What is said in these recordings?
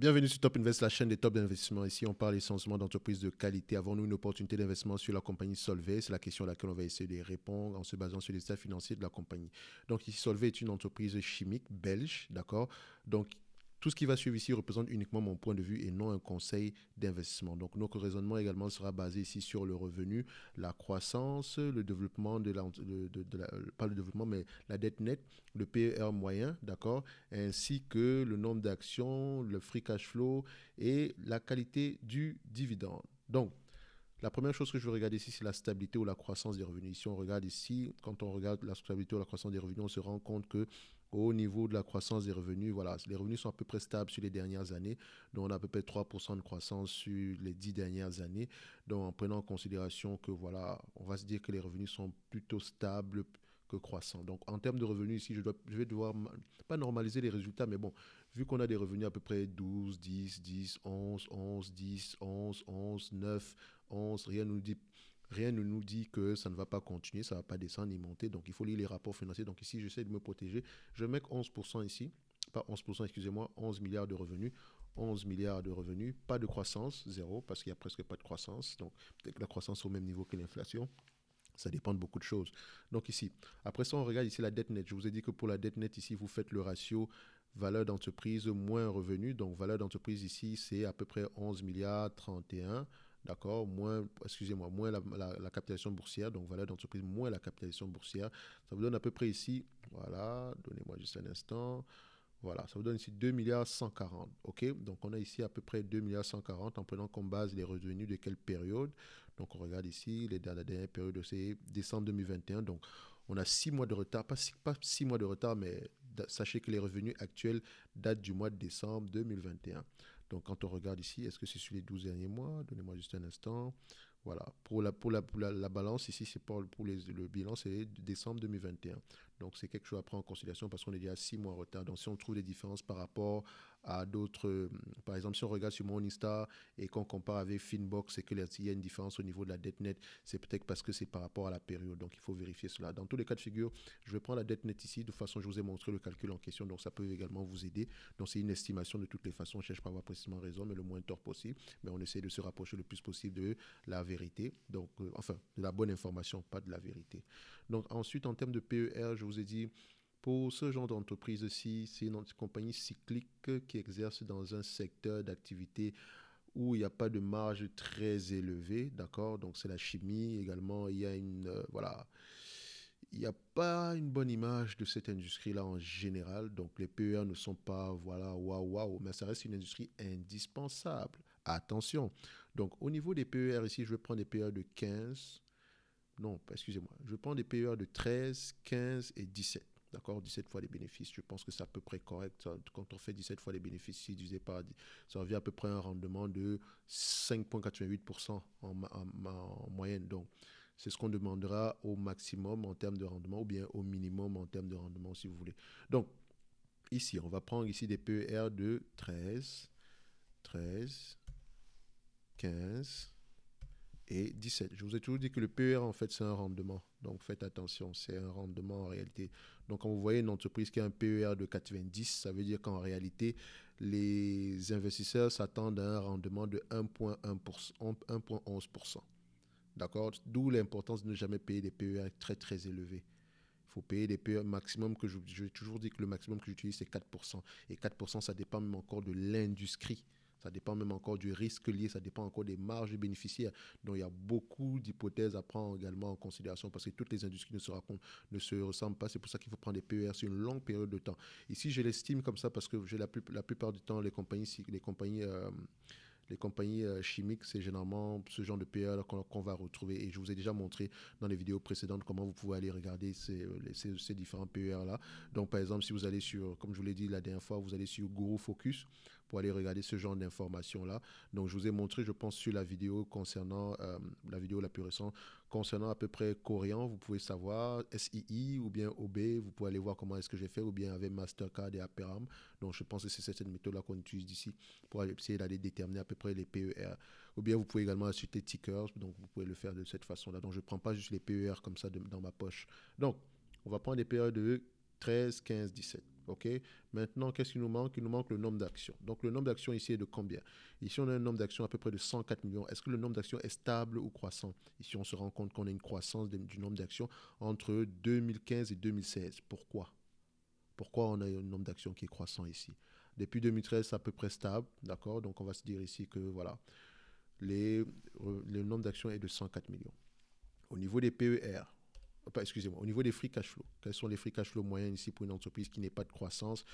Bienvenue sur Top Invest, la chaîne des top d'investissement. Ici, on parle essentiellement d'entreprises de qualité. Avons-nous une opportunité d'investissement sur la compagnie Solvay C'est la question à laquelle on va essayer de répondre en se basant sur les états financiers de la compagnie. Donc, ici, Solvay est une entreprise chimique belge, d'accord Donc, tout ce qui va suivre ici représente uniquement mon point de vue et non un conseil d'investissement. Donc notre raisonnement également sera basé ici sur le revenu, la croissance, le développement de la, pas le développement mais la dette nette, le PER moyen, d'accord, ainsi que le nombre d'actions, le free cash flow et la qualité du dividende. Donc la première chose que je veux regarder ici, c'est la stabilité ou la croissance des revenus. Ici, on regarde ici, quand on regarde la stabilité ou la croissance des revenus, on se rend compte que au niveau de la croissance des revenus, voilà, les revenus sont à peu près stables sur les dernières années. Donc, on a à peu près 3% de croissance sur les 10 dernières années. Donc, en prenant en considération que, voilà, on va se dire que les revenus sont plutôt stables que croissants. Donc, en termes de revenus, ici, je, dois, je vais devoir, pas normaliser les résultats, mais bon, vu qu'on a des revenus à peu près 12, 10, 10, 11, 11, 10, 11, 11, 9, 11, rien ne nous dit Rien ne nous dit que ça ne va pas continuer, ça ne va pas descendre ni monter. Donc, il faut lire les rapports financiers. Donc, ici, j'essaie de me protéger. Je mets 11% ici. Pas 11%, excusez-moi, 11 milliards de revenus. 11 milliards de revenus, pas de croissance, zéro, parce qu'il n'y a presque pas de croissance. Donc, peut-être que la croissance au même niveau que l'inflation. Ça dépend de beaucoup de choses. Donc ici, après ça, on regarde ici la dette nette. Je vous ai dit que pour la dette nette, ici, vous faites le ratio valeur d'entreprise moins revenu. Donc valeur d'entreprise ici, c'est à peu près 11 milliards 31 d'accord, moins, excusez-moi, moins la, capitalisation boursière, donc valeur d'entreprise moins la capitalisation boursière. Ça vous donne à peu près ici, voilà, donnez-moi juste un instant. Voilà, ça vous donne ici 2 ok Donc on a ici à peu près 2 en prenant comme base les revenus de quelle période Donc on regarde ici, les, dernières dernière période c'est décembre 2021, donc on a six mois de retard, pas pas six mois de retard, mais sachez que les revenus actuels datent du mois de décembre 2021. Donc quand on regarde ici, est-ce que c'est sur les 12 derniers mois Donnez-moi juste un instant. Voilà, pour la, pour la, la, balance ici, c'est pour, pour le bilan, c'est décembre 2021. Donc c'est quelque chose à prendre en considération parce qu'on est déjà six mois en retard. Donc si on trouve des différences par rapport à d'autres, euh, par exemple si on regarde sur mon Insta et qu'on compare avec Finbox et qu'il y a une différence au niveau de la dette nette, c'est peut-être parce que c'est par rapport à la période. Donc il faut vérifier cela. Dans tous les cas de figure, je vais prendre la dette nette ici. De toute façon, je vous ai montré le calcul en question, donc ça peut également vous aider. Donc c'est une estimation de toutes les façons. On cherche pas à avoir précisément raison, mais le moins tort possible. Mais on essaie de se rapprocher le plus possible de la vérité. Donc euh, enfin de la bonne information, pas de la vérité. Donc ensuite en termes de PER, je vous ai dit, pour ce genre dentreprise aussi, c'est une compagnie cyclique qui exerce dans un secteur d'activité où il n'y a pas de marge très élevée, d'accord Donc c'est la chimie également, il y a une... Euh, voilà. Il n'y a pas une bonne image de cette industrie-là en général. Donc, les PER ne sont pas, voilà, waouh, waouh, mais ça reste une industrie indispensable. Attention. Donc, au niveau des PER ici, je vais prendre des PER de 15, non, excusez-moi, je prends des PER de 13, 15 et 17. D'accord 17 fois les bénéfices, je pense que c'est à peu près correct. Quand on fait 17 fois les bénéfices, si divisé par ça revient à peu près à un rendement de 5,88% en, en, en, moyenne. Donc, c'est ce qu'on demandera au maximum en termes de rendement ou bien au minimum en termes de rendement, si vous voulez. Donc, ici, on va prendre ici des PER de 13, 13, 15, et 17. Je vous ai toujours dit que le PER, en fait, c'est un rendement. Donc faites attention, c'est un rendement en réalité. Donc quand vous voyez une entreprise qui a un PER de 90, ça veut dire qu'en réalité, les investisseurs s'attendent à un rendement de 1,11%. D'accord D'où l'importance de ne jamais payer des PER très très élevés. Il faut payer des PER maximum que je, je toujours dit que le maximum que j'utilise c'est 4%. Et 4%, ça dépend même encore de l'industrie. Ça dépend même encore du risque lié, ça dépend encore des marges bénéficiaires. Donc il y a beaucoup d'hypothèses à prendre également en considération parce que toutes les industries ne se ressemblent pas. C'est pour ça qu'il faut prendre des PER sur une longue période de temps. Ici, je l'estime comme ça parce que la, plupart du temps les compagnies, euh, euh, chimiques, c'est généralement ce genre de PER qu'on va retrouver. Et je vous ai déjà montré dans les vidéos précédentes comment vous pouvez aller regarder ces, ces différents PER-là. Donc, par exemple, si vous allez sur, comme je vous l'ai dit la dernière fois, vous allez sur Guru Focus, pour aller regarder ce genre d'informations-là. Donc, je vous ai montré, je pense, sur la vidéo concernant, euh, la vidéo la plus récente, concernant à peu près Corian, vous pouvez savoir, SII ou bien OB, vous pouvez aller voir comment est-ce que j'ai fait, ou bien avec Mastercard et Aperam. Donc, je pense que c'est cette méthode-là qu'on utilise d'ici pour essayer d'aller déterminer à peu près les PER. Ou bien, vous pouvez également acheter Tickers, donc vous pouvez le faire de cette façon-là. Donc, je ne prends pas juste les PER comme ça dans ma poche. Donc, on va prendre les PER de 13, 15, 17. Maintenant, qu'est-ce qui nous manque Il nous manque le nombre d'actions. Donc, le nombre d'actions ici est de combien Ici, on a un nombre d'actions à peu près de 104 millions. Est-ce que le nombre d'actions est stable ou croissant Ici, on se rend compte qu'on a une croissance du nombre d'actions entre 2015 et 2016. Pourquoi Pourquoi on a un nombre d'actions qui est croissant ici Depuis 2013, c'est à peu près stable, d'accord Donc, on va se dire ici que, voilà, les, euh, le nombre d'actions est de 104 millions. Au niveau des PER, excusez-moi, au niveau des free cash flow, quels sont les free cash flow moyens ici pour une entreprise qui n'est pas de croissance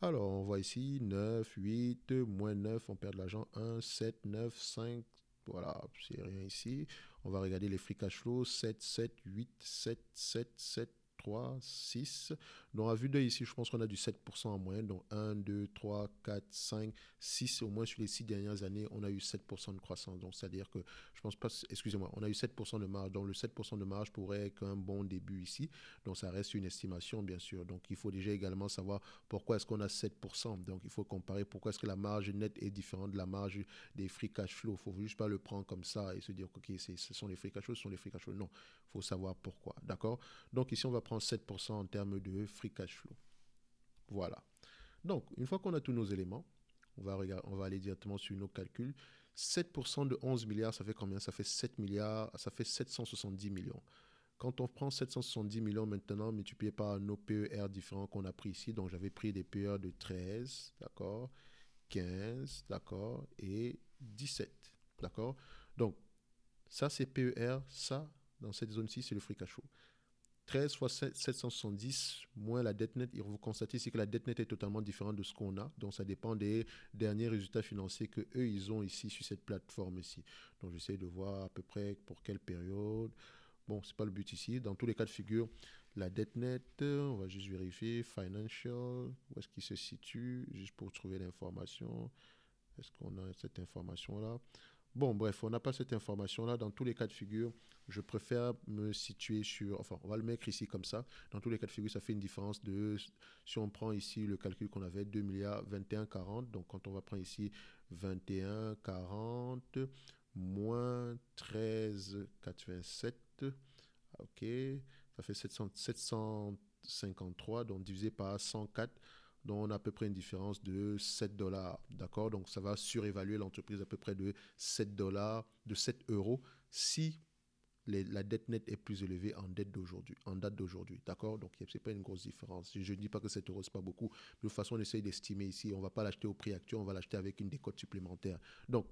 Alors, on voit ici 9, 8, moins 9, on perd de l'argent, 1, 7, 9, 5, voilà, c'est rien ici. On va regarder les free cash flow, 7, 7, 8, 7, 7, 7, 3, 6. Donc, à vue d'œil ici, je pense qu'on a du 7% en moyenne. Donc, 1, 2, 3, 4, 5, 6. Au moins, sur les 6 dernières années, on a eu 7% de croissance. Donc, c'est-à-dire que, je pense pas, excusez-moi, on a eu 7% de marge. Donc, le 7% de marge pourrait être un bon début ici. Donc, ça reste une estimation, bien sûr. Donc, il faut déjà également savoir pourquoi est-ce qu'on a 7%. Donc, il faut comparer pourquoi est-ce que la marge nette est différente de la marge des free cash flow. faut juste pas le prendre comme ça et se dire, OK, ce sont les free cash flow, ce sont les free cash flow. Non, faut savoir pourquoi. D'accord Donc, ici, on va prendre 7% en termes de free cash flow. Voilà. Donc, une fois qu'on a tous nos éléments, on va, regarder, on va aller directement sur nos calculs. 7% de 11 milliards, ça fait combien Ça fait 7 milliards, ça fait 770 millions. Quand on prend 770 millions maintenant, multiplié par nos PER différents qu'on a pris ici, donc j'avais pris des PER de 13, d'accord 15, d'accord Et 17, d'accord Donc, ça c'est PER, ça, dans cette zone-ci, c'est le free cash flow. 13 fois 770 moins la dette nette, vous constatez que la dette nette est totalement différente de ce qu'on a. Donc ça dépend des derniers résultats financiers que eux ils ont ici sur cette plateforme ici. Donc j'essaie de voir à peu près pour quelle période. Bon, ce n'est pas le but ici. Dans tous les cas de figure, la dette nette, on va juste vérifier financial, où est-ce qu'il se situe juste pour trouver l'information. Est-ce qu'on a cette information là Bon, bref, on n'a pas cette information-là. Dans tous les cas de figure, je préfère me situer sur. Enfin, on va le mettre ici comme ça. Dans tous les cas de figure, ça fait une différence de. Si on prend ici le calcul qu'on avait, 2 milliards 21,40. Donc, quand on va prendre ici 21,40 moins 13,87. OK. Ça fait 753. Donc, divisé par 104. Donc, on a à peu près une différence de 7 dollars. D'accord Donc ça va surévaluer l'entreprise à peu près de 7 dollars, de 7 euros si la dette nette est plus élevée en dette d'aujourd'hui, en date d'aujourd'hui. D'accord Donc ce n'est pas une grosse différence. Je ne dis pas que 7 euros, ce pas beaucoup. de toute façon, on essaye d'estimer ici. On ne va pas l'acheter au prix actuel, on va l'acheter avec une décote supplémentaire. Donc,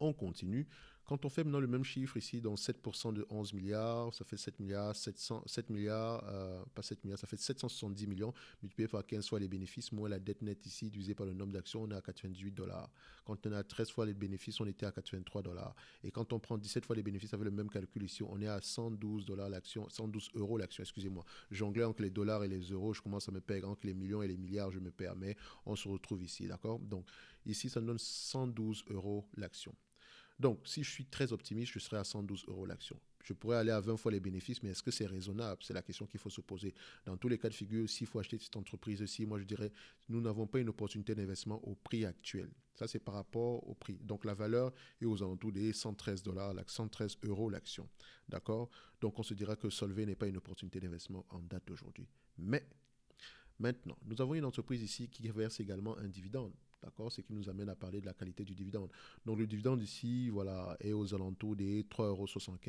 on continue. Quand on fait maintenant le même chiffre ici, dans 7% de 11 milliards, ça fait 7 milliards, 700, 7 milliards, euh, pas 7 milliards, ça fait 770 millions multiplié par 15 fois les bénéfices, moins la dette nette ici divisée par le nombre d'actions, on est à 98 dollars. Quand on a 13 fois les bénéfices, on était à 83 dollars. Et quand on prend 17 fois les bénéfices, ça fait le même calcul ici, on est à 112 dollars l'action, 112 euros l'action, excusez-moi. J'onglais entre les dollars et les euros, je commence à me perdre entre les millions et les milliards, je me perds, mais on se retrouve ici, d'accord Donc ici, ça nous donne 112 euros l'action. Donc, si je suis très optimiste, je serai à 112 euros l'action. Je pourrais aller à 20 fois les bénéfices, mais est-ce que c'est raisonnable C'est la question qu'il faut se poser. Dans tous les cas de figure, s'il faut acheter cette entreprise, aussi moi je dirais, nous n'avons pas une opportunité d'investissement au prix actuel. Ça, c'est par rapport au prix. Donc, la valeur est aux alentours des 113 dollars, 113 euros l'action. D'accord Donc, on se dira que Solvay n'est pas une opportunité d'investissement en date d'aujourd'hui. Mais, maintenant, nous avons une entreprise ici qui verse également un dividende. D'accord Ce qui nous amène à parler de la qualité du dividende. Donc le dividende ici, voilà, est aux alentours des 3,75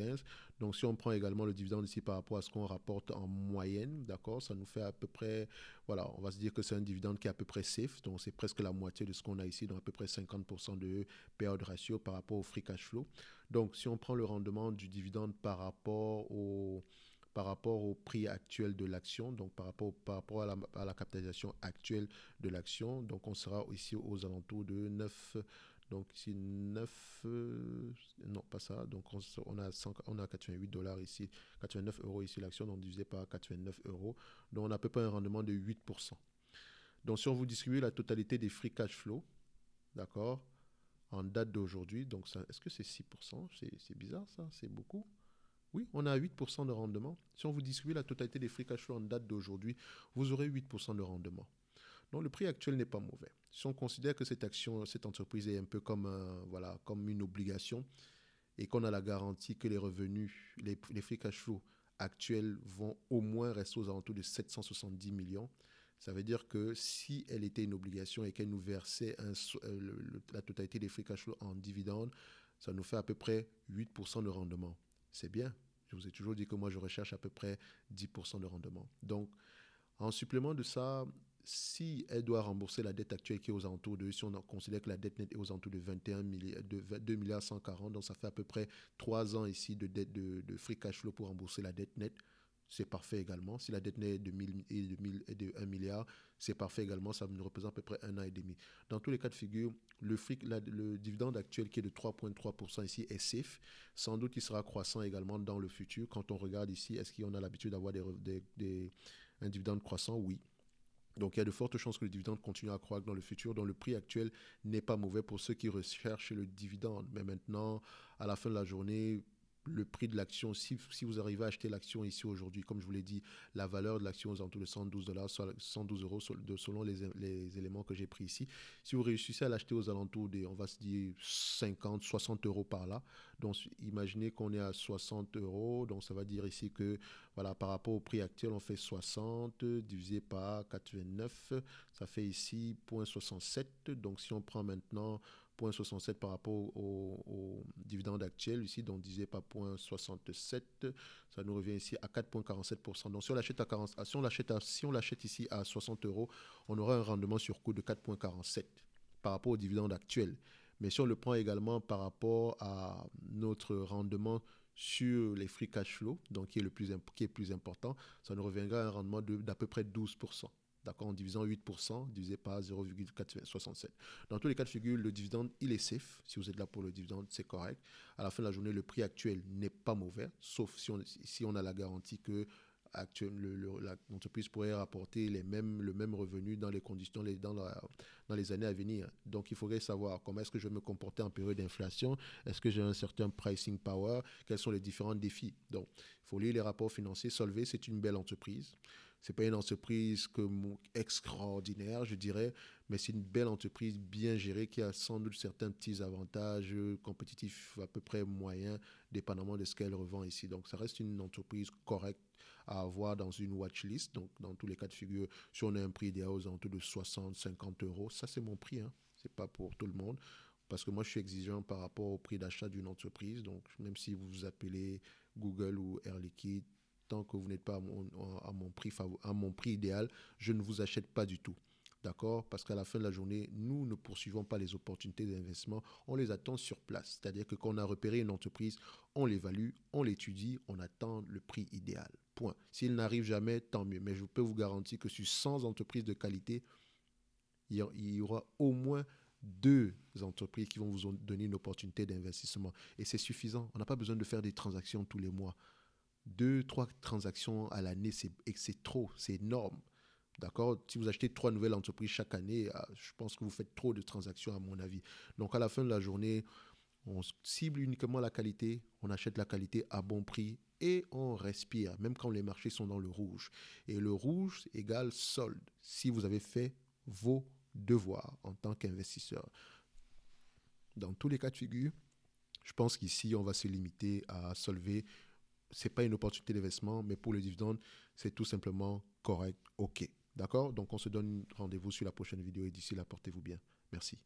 euros. Donc si on prend également le dividende ici par rapport à ce qu'on rapporte en moyenne, d'accord, ça nous fait à peu près, voilà, on va se dire que c'est un dividende qui est à peu près safe. Donc c'est presque la moitié de ce qu'on a ici, donc à peu près 50% de payout ratio par rapport au free cash flow. Donc si on prend le rendement du dividende par rapport au par rapport au prix actuel de l'action, donc par rapport, rapport à, la, capitalisation actuelle de l'action. Donc on sera ici aux alentours de 9, donc ici 9, euh, non pas ça, donc on, a on a 88 dollars ici, 89 euros ici l'action, donc divisé par 89 euros, donc on a à peu près un rendement de 8%. Donc si on vous distribue la totalité des free cash flow, d'accord, en date d'aujourd'hui, donc est-ce que c'est 6% C'est bizarre ça, c'est beaucoup. Oui, on a 8% de rendement. Si on vous distribue la totalité des free cash flow en date d'aujourd'hui, vous aurez 8% de rendement. Donc le prix actuel n'est pas mauvais. Si on considère que cette action, cette entreprise est un peu comme, euh, voilà, comme une obligation et qu'on a la garantie que les revenus, les, free cash flow actuels vont au moins rester aux alentours de 770 millions, ça veut dire que si elle était une obligation et qu'elle nous versait euh, la totalité des free cash flow en dividendes, ça nous fait à peu près 8% de rendement c'est bien. Je vous ai toujours dit que moi, je recherche à peu près 10% de rendement. Donc, en supplément de ça, si elle doit rembourser la dette actuelle qui est aux alentours de, si on considère que la dette nette est aux alentours de 21 milliards, 140, donc ça fait à peu près 3 ans ici de free cash flow pour rembourser la dette nette c'est parfait également. Si la dette n'est de, de, 1 milliard, c'est parfait également. Ça nous représente à peu près un an et demi. Dans tous les cas de figure, le, le dividende actuel qui est de 3,3% ici est safe. Sans doute, il sera croissant également dans le futur. Quand on regarde ici, est-ce qu'on a l'habitude d'avoir des, des, un dividende croissant Oui. Donc il y a de fortes chances que le dividende continue à croître dans le futur, dont le prix actuel n'est pas mauvais pour ceux qui recherchent le dividende. Mais maintenant, à la fin de la journée, le prix de l'action, si, si, vous arrivez à acheter l'action ici aujourd'hui, comme je vous l'ai dit, la valeur de l'action aux alentours de 112 dollars, 112 euros selon les, les éléments que j'ai pris ici. Si vous réussissez à l'acheter aux alentours des, on va se dire, 50, 60 euros par là, donc imaginez qu'on est à 60 euros, donc ça va dire ici que, voilà, par rapport au prix actuel, on fait 60 divisé par 89, ça fait ici 0.67, donc si on prend maintenant 0,67 par rapport au, dividende actuel ici, dont on disait pas 0,67. Ça nous revient ici à 4,47%. Donc si on l'achète à si on l'achète ici à 60 euros, on aura un rendement sur coût de 4,47 par rapport au dividende actuel. Mais si on le prend également par rapport à notre rendement sur les free cash flow, donc qui est le plus, qui est plus important, ça nous reviendra à un rendement d'à peu près 12%. D'accord En divisant 8%, divisé par 0,67%. Dans tous les cas de figure, le dividende, il est safe. Si vous êtes là pour le dividende, c'est correct. À la fin de la journée, le prix actuel n'est pas mauvais, sauf si on, a la garantie que l'entreprise pourrait rapporter les mêmes, le même revenu dans les conditions dans, dans, les années à venir. Donc, il faudrait savoir comment est-ce que je vais me comporter en période d'inflation, est-ce que j'ai un certain pricing power, quels sont les différents défis. Donc, il faut lire les rapports financiers. Solvay, c'est une belle entreprise n'est pas une entreprise que, extraordinaire, je dirais, mais c'est une belle entreprise bien gérée qui a sans doute certains petits avantages compétitifs à peu près moyens, dépendamment de ce qu'elle revend ici. Donc, ça reste une entreprise correcte à avoir dans une watchlist. Donc, dans tous les cas de figure, si on a un prix idéal aux alentours de 60, 50 euros, ça, c'est mon prix. Hein. ce n'est pas pour tout le monde parce que moi je suis exigeant par rapport au prix d'achat d'une entreprise. Donc même si vous vous appelez Google ou Air Liquide, que vous n'êtes pas à mon, prix, à mon prix idéal, je ne vous achète pas du tout. D'accord Parce qu'à la fin de la journée, nous ne poursuivons pas les opportunités d'investissement, on les attend sur place. C'est-à-dire que quand on a repéré une entreprise, on l'évalue, on l'étudie, on attend le prix idéal. Point. S'il n'arrive jamais, tant mieux. Mais je peux vous garantir que sur 100 entreprises de qualité, il y aura au moins deux entreprises qui vont vous donner une opportunité d'investissement. Et c'est suffisant. On n'a pas besoin de faire des transactions tous les mois deux, trois transactions à l'année, c'est trop, c'est énorme. D'accord Si vous achetez trois nouvelles entreprises chaque année, ah, je pense que vous faites trop de transactions, à mon avis. Donc, à la fin de la journée, on cible uniquement la qualité, on achète la qualité à bon prix et on respire, même quand les marchés sont dans le rouge. Et le rouge égale solde, si vous avez fait vos devoirs en tant qu'investisseur. Dans tous les cas de figure, je pense qu'ici, on va se limiter à solver c'est pas une opportunité d'investissement, mais pour le dividende, c'est tout simplement correct, ok. D'accord Donc on se donne rendez-vous sur la prochaine vidéo et d'ici là, portez-vous bien. Merci.